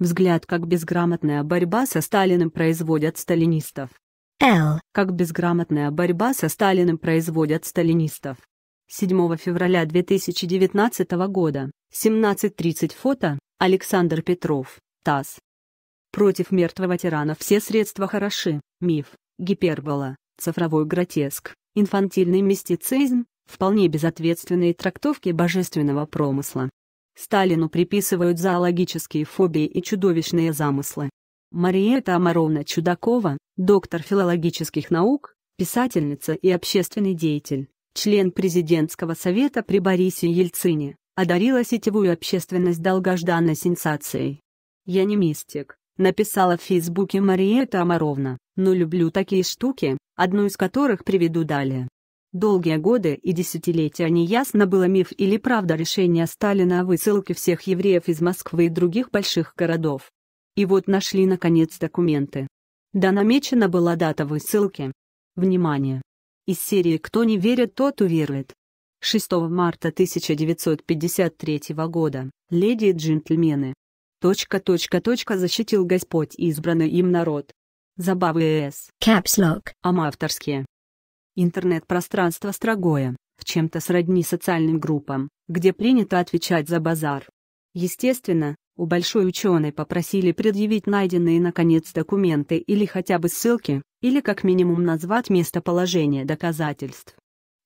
Взгляд, как безграмотная борьба со Сталиным производят сталинистов. Л. Как безграмотная борьба со Сталиным производят сталинистов. 7 февраля 2019 года, 17.30 фото, Александр Петров, ТАСС. Против мертвого тирана все средства хороши, миф, гипербола, цифровой гротеск, инфантильный мистицизм, вполне безответственные трактовки божественного промысла. Сталину приписывают зоологические фобии и чудовищные замыслы. Мариэта Амаровна Чудакова, доктор филологических наук, писательница и общественный деятель, член президентского совета при Борисе Ельцине, одарила сетевую общественность долгожданной сенсацией. «Я не мистик», — написала в Фейсбуке Мариэта Амаровна, «но люблю такие штуки, одну из которых приведу далее. Долгие годы и десятилетия неясно было миф или правда решение Сталина о высылке всех евреев из Москвы и других больших городов. И вот нашли наконец документы. Да намечена была дата высылки. Внимание! Из серии «Кто не верит, тот уверует». 6 марта 1953 года, леди и джентльмены. Точка, точка, точка защитил Господь избранный им народ. Забавы С. Капслок. Амавторские интернет-пространство Строгое, в чем-то сродни социальным группам, где принято отвечать за базар. Естественно, у большой ученой попросили предъявить найденные, наконец, документы или хотя бы ссылки, или как минимум назвать местоположение доказательств.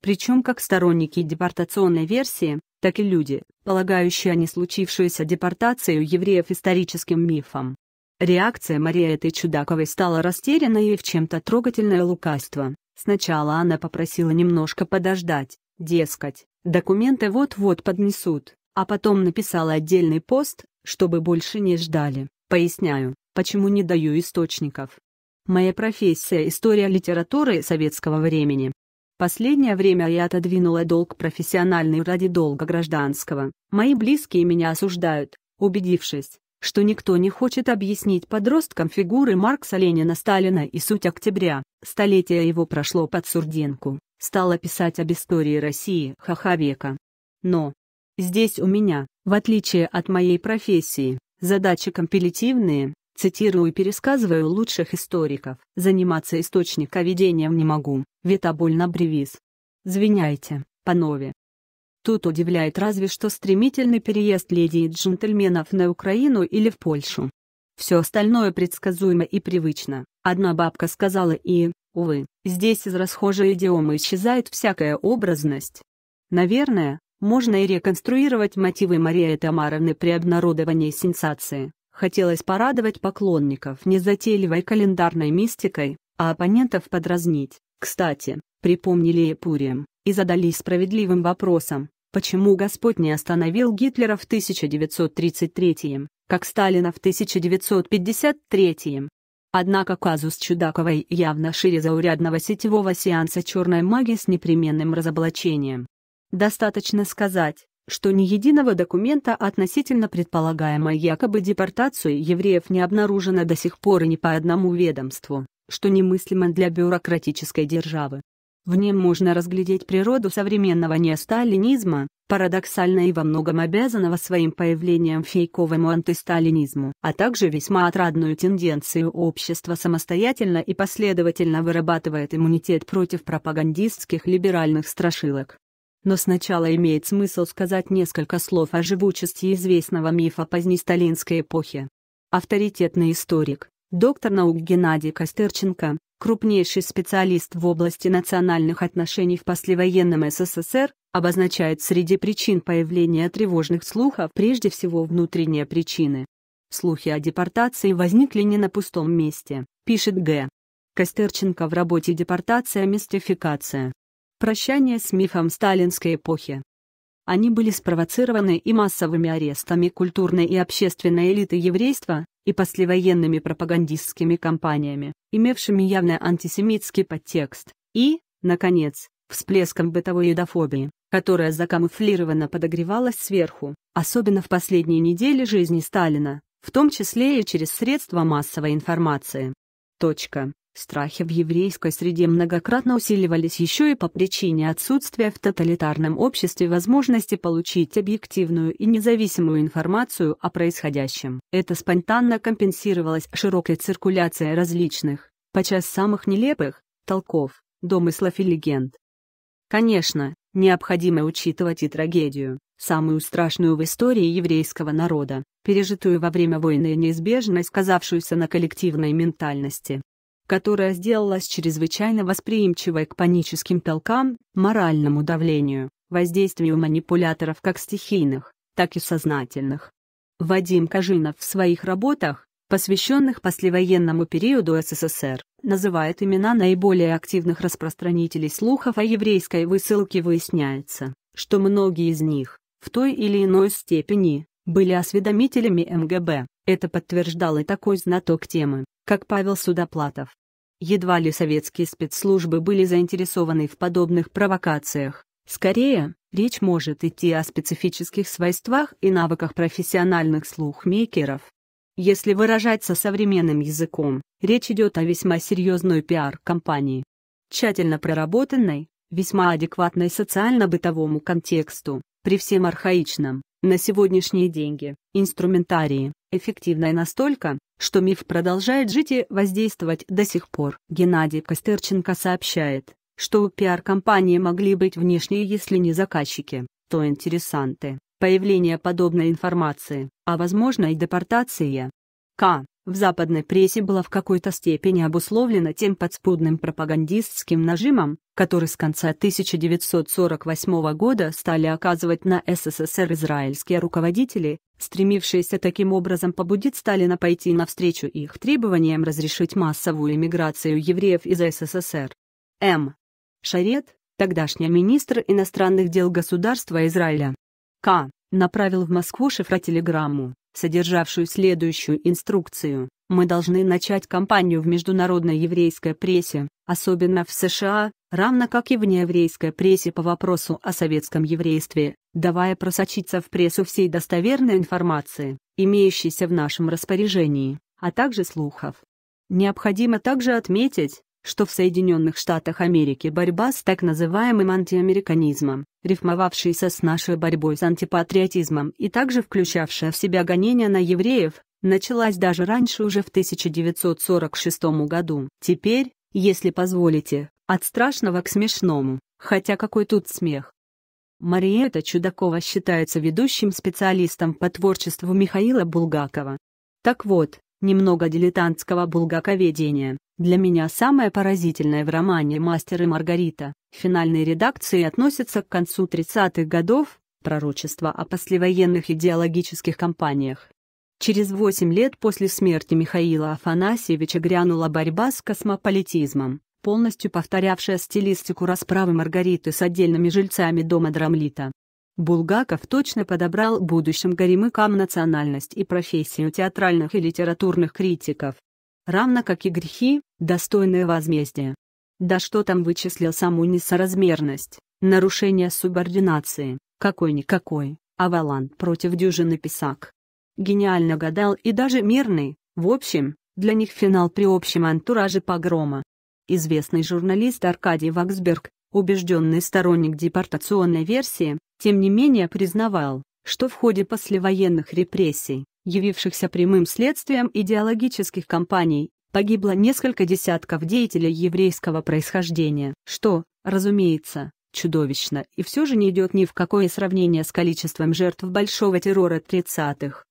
Причем как сторонники депортационной версии, так и люди, полагающие о неслучившуюся депортацию евреев историческим мифом. Реакция Марии этой Чудаковой стала растерянной и в чем-то трогательное лукавство. Сначала она попросила немножко подождать, дескать, документы вот-вот поднесут, а потом написала отдельный пост, чтобы больше не ждали. Поясняю, почему не даю источников. Моя профессия – история литературы советского времени. Последнее время я отодвинула долг профессиональный ради долга гражданского. Мои близкие меня осуждают, убедившись, что никто не хочет объяснить подросткам фигуры Маркса Ленина Сталина и суть октября, столетие его прошло под сурдинку, Стало писать об истории России ха века. Но здесь у меня, в отличие от моей профессии, задачи компилятивные, цитирую и пересказываю лучших историков, заниматься источниковедением не могу, ведь ветобольно бревис. Звиняйте, панове. Тут удивляет разве что стремительный переезд леди и джентльменов на Украину или в Польшу. Все остальное предсказуемо и привычно. Одна бабка сказала и, увы, здесь из расхожей идиомы исчезает всякая образность. Наверное, можно и реконструировать мотивы Марии Тамаровны при обнародовании сенсации. Хотелось порадовать поклонников незатейливой календарной мистикой, а оппонентов подразнить. Кстати, припомнили Эпурием, и задались справедливым вопросом, почему Господь не остановил Гитлера в 1933 как Сталина в 1953 Однако казус Чудаковой явно шире заурядного сетевого сеанса черной магии с непременным разоблачением. Достаточно сказать, что ни единого документа относительно предполагаемой якобы депортации евреев не обнаружено до сих пор и ни по одному ведомству, что немыслимо для бюрократической державы. В нем можно разглядеть природу современного неосталинизма, парадоксально и во многом обязанного своим появлением фейковому антисталинизму, а также весьма отрадную тенденцию общества самостоятельно и последовательно вырабатывает иммунитет против пропагандистских либеральных страшилок. Но сначала имеет смысл сказать несколько слов о живучести известного мифа позднесталинской эпохи. Авторитетный историк, доктор наук Геннадий Костерченко, крупнейший специалист в области национальных отношений в послевоенном СССР, обозначает среди причин появления тревожных слухов прежде всего внутренние причины. Слухи о депортации возникли не на пустом месте, пишет Г. Костерченко в работе «Депортация. Мистификация. Прощание с мифом сталинской эпохи». Они были спровоцированы и массовыми арестами культурной и общественной элиты еврейства, и послевоенными пропагандистскими кампаниями, имевшими явно антисемитский подтекст, и, наконец, всплеском бытовой юдофобии, которая закамуфлированно подогревалась сверху, особенно в последние недели жизни Сталина, в том числе и через средства массовой информации. Точка. Страхи в еврейской среде многократно усиливались еще и по причине отсутствия в тоталитарном обществе возможности получить объективную и независимую информацию о происходящем. Это спонтанно компенсировалось широкой циркуляцией различных, подчас самых нелепых, толков, домыслов и легенд. Конечно, необходимо учитывать и трагедию, самую страшную в истории еврейского народа, пережитую во время войны и неизбежность, сказавшуюся на коллективной ментальности которая сделалась чрезвычайно восприимчивой к паническим толкам, моральному давлению, воздействию манипуляторов как стихийных, так и сознательных. Вадим Кожинов в своих работах, посвященных послевоенному периоду СССР, называет имена наиболее активных распространителей слухов о еврейской высылке выясняется, что многие из них, в той или иной степени, были осведомителями МГБ. Это подтверждал и такой знаток темы, как Павел Судоплатов. Едва ли советские спецслужбы были заинтересованы в подобных провокациях. Скорее, речь может идти о специфических свойствах и навыках профессиональных слухмейкеров. Если выражаться современным языком, речь идет о весьма серьезной пиар-компании. Тщательно проработанной, весьма адекватной социально-бытовому контексту, при всем архаичном, на сегодняшние деньги, инструментарии, эффективны настолько, что миф продолжает жить и воздействовать до сих пор. Геннадий Костерченко сообщает, что у пиар-компании могли быть внешние, если не заказчики, то интересанты. Появление подобной информации, а возможно и депортация. К в западной прессе была в какой-то степени обусловлена тем подспудным пропагандистским нажимом, который с конца 1948 года стали оказывать на СССР израильские руководители, стремившиеся таким образом побудить Сталина пойти навстречу их требованиям разрешить массовую эмиграцию евреев из СССР. М. Шарет, тогдашний министр иностранных дел государства Израиля. К направил в Москву шифротелеграмму, содержавшую следующую инструкцию. «Мы должны начать кампанию в международной еврейской прессе, особенно в США, равно как и в нееврейской прессе по вопросу о советском еврействе, давая просочиться в прессу всей достоверной информации, имеющейся в нашем распоряжении, а также слухов. Необходимо также отметить, что в Соединенных Штатах Америки борьба с так называемым антиамериканизмом, рифмовавшейся с нашей борьбой с антипатриотизмом и также включавшая в себя гонения на евреев, началась даже раньше уже в 1946 году. Теперь, если позволите, от страшного к смешному, хотя какой тут смех. Мариэта Чудакова считается ведущим специалистом по творчеству Михаила Булгакова. Так вот, немного дилетантского булгаковедения. Для меня самое поразительное в романе «Мастер и Маргарита» финальной редакции относится к концу 30-х годов, пророчество о послевоенных идеологических кампаниях. Через 8 лет после смерти Михаила Афанасьевича грянула борьба с космополитизмом, полностью повторявшая стилистику расправы Маргариты с отдельными жильцами дома Драмлита. Булгаков точно подобрал будущим горемыкам национальность и профессию театральных и литературных критиков. Равно как и грехи, достойное возмездия. Да что там вычислил саму несоразмерность, нарушение субординации, какой-никакой, авалант против дюжины писак. Гениально гадал и даже мирный, в общем, для них финал при общем антураже погрома. Известный журналист Аркадий Ваксберг, убежденный сторонник депортационной версии, тем не менее признавал, что в ходе послевоенных репрессий, явившихся прямым следствием идеологических кампаний, погибло несколько десятков деятелей еврейского происхождения, что, разумеется, чудовищно и все же не идет ни в какое сравнение с количеством жертв большого террора 30-х.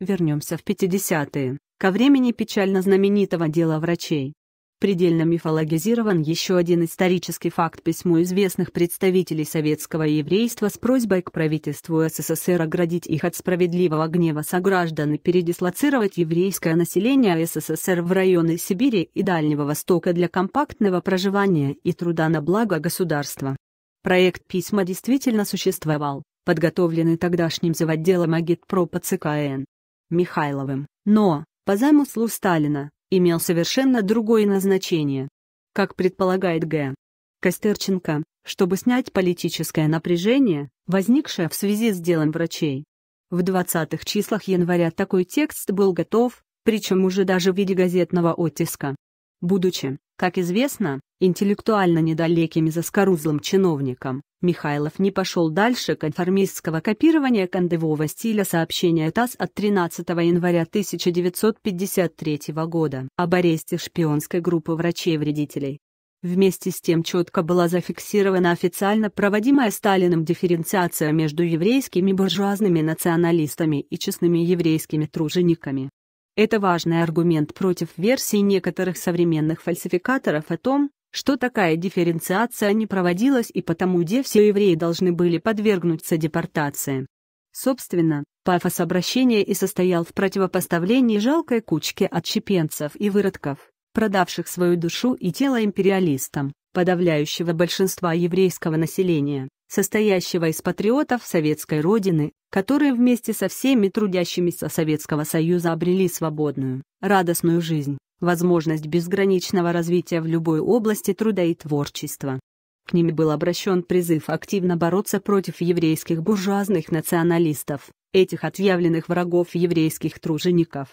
Вернемся в 50-е, ко времени печально знаменитого дела врачей, Предельно мифологизирован еще один исторический факт письмо известных представителей советского еврейства с просьбой к правительству СССР оградить их от справедливого гнева сограждан и передислоцировать еврейское население СССР в районы Сибири и Дальнего Востока для компактного проживания и труда на благо государства. Проект письма действительно существовал, подготовленный тогдашним заводделом агитпропа ЦКН Михайловым, но, по замыслу Сталина, имел совершенно другое назначение. Как предполагает Г. Костерченко, чтобы снять политическое напряжение, возникшее в связи с делом врачей. В 20-х числах января такой текст был готов, причем уже даже в виде газетного оттиска. Будучи, как известно, интеллектуально недалеким и заскорузлым чиновником, Михайлов не пошел дальше конформистского копирования кондевого стиля сообщения ТАСС от 13 января 1953 года об аресте шпионской группы врачей-вредителей. Вместе с тем четко была зафиксирована официально проводимая Сталиным дифференциация между еврейскими буржуазными националистами и честными еврейскими тружениками. Это важный аргумент против версии некоторых современных фальсификаторов о том, что такая дифференциация не проводилась и потому где все евреи должны были подвергнуться депортации. Собственно, пафос обращения и состоял в противопоставлении жалкой кучке отщепенцев и выродков, продавших свою душу и тело империалистам, подавляющего большинства еврейского населения, состоящего из патриотов советской родины, которые вместе со всеми трудящимися Советского Союза обрели свободную, радостную жизнь возможность безграничного развития в любой области труда и творчества. К ним был обращен призыв активно бороться против еврейских буржуазных националистов, этих отъявленных врагов еврейских тружеников.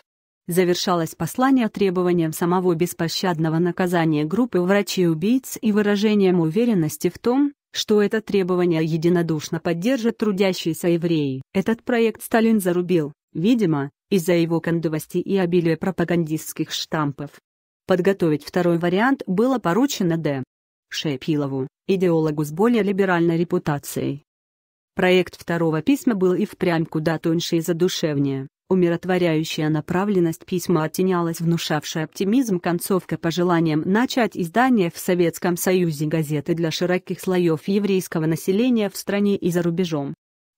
Завершалось послание требованием самого беспощадного наказания группы врачей-убийц и выражением уверенности в том, что это требование единодушно поддержат трудящиеся евреи. Этот проект Сталин зарубил, видимо, из-за его кондовости и обилия пропагандистских штампов. Подготовить второй вариант было поручено Д. Шепилову, идеологу с более либеральной репутацией. Проект второго письма был и впрямь куда тоньше и задушевнее. Умиротворяющая направленность письма оттенялась внушавшая оптимизм концовка пожеланием начать издание в Советском Союзе газеты для широких слоев еврейского населения в стране и за рубежом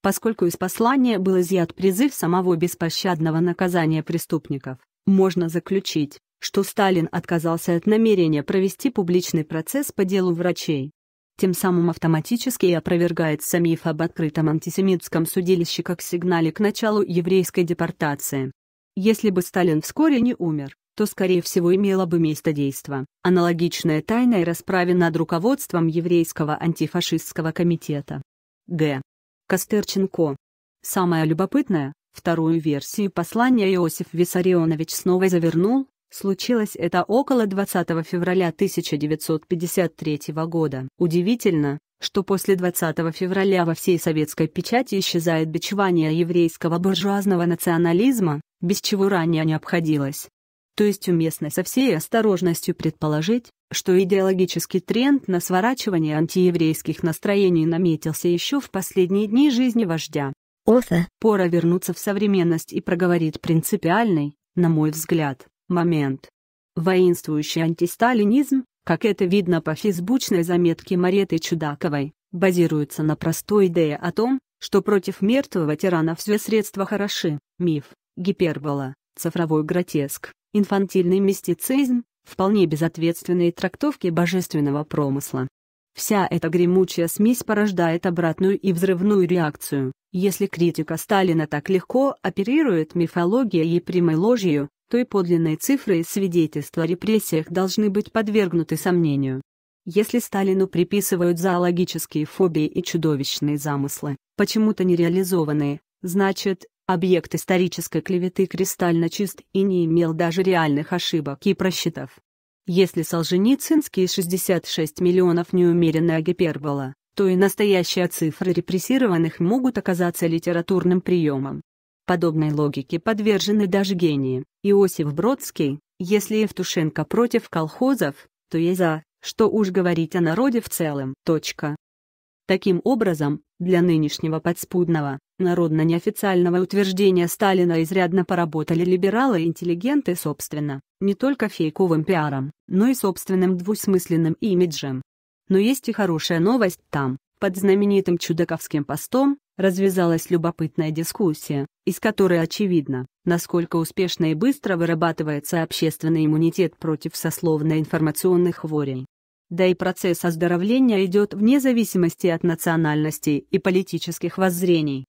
поскольку из послания был изъят призыв самого беспощадного наказания преступников. Можно заключить, что Сталин отказался от намерения провести публичный процесс по делу врачей. Тем самым автоматически и опровергается миф об открытом антисемитском судилище как сигнале к началу еврейской депортации. Если бы Сталин вскоре не умер, то, скорее всего, имело бы место действо. Аналогичная тайная расправе над руководством Еврейского антифашистского комитета. Г. Костерченко. Самое любопытное, вторую версию послания Иосиф Виссарионович снова завернул, случилось это около 20 февраля 1953 года. Удивительно, что после 20 февраля во всей советской печати исчезает бичевание еврейского буржуазного национализма, без чего ранее не обходилось то есть уместно со всей осторожностью предположить, что идеологический тренд на сворачивание антиеврейских настроений наметился еще в последние дни жизни вождя. Офа. Пора вернуться в современность и проговорит принципиальный, на мой взгляд, момент. Воинствующий антисталинизм, как это видно по фейсбучной заметке Мареты Чудаковой, базируется на простой идее о том, что против мертвого тирана все средства хороши, миф, гипербола, цифровой гротеск, инфантильный мистицизм, вполне безответственные трактовки божественного промысла. Вся эта гремучая смесь порождает обратную и взрывную реакцию. Если критика Сталина так легко оперирует мифологией и прямой ложью, то и подлинные цифры и свидетельства о репрессиях должны быть подвергнуты сомнению. Если Сталину приписывают зоологические фобии и чудовищные замыслы, почему-то нереализованные, значит, Объект исторической клеветы кристально чист и не имел даже реальных ошибок и просчетов. Если Солженицынские 66 миллионов неумеренная гипербола, то и настоящие цифры репрессированных могут оказаться литературным приемом. Подобной логике подвержены даже гении. Иосиф Бродский, если Евтушенко против колхозов, то и за, что уж говорить о народе в целом. Точка. Таким образом, для нынешнего подспудного, Народно-неофициального утверждения Сталина изрядно поработали либералы и интеллигенты собственно, не только фейковым пиаром, но и собственным двусмысленным имиджем. Но есть и хорошая новость там, под знаменитым Чудаковским постом, развязалась любопытная дискуссия, из которой очевидно, насколько успешно и быстро вырабатывается общественный иммунитет против сословно-информационных хворей. Да и процесс оздоровления идет вне зависимости от национальностей и политических воззрений.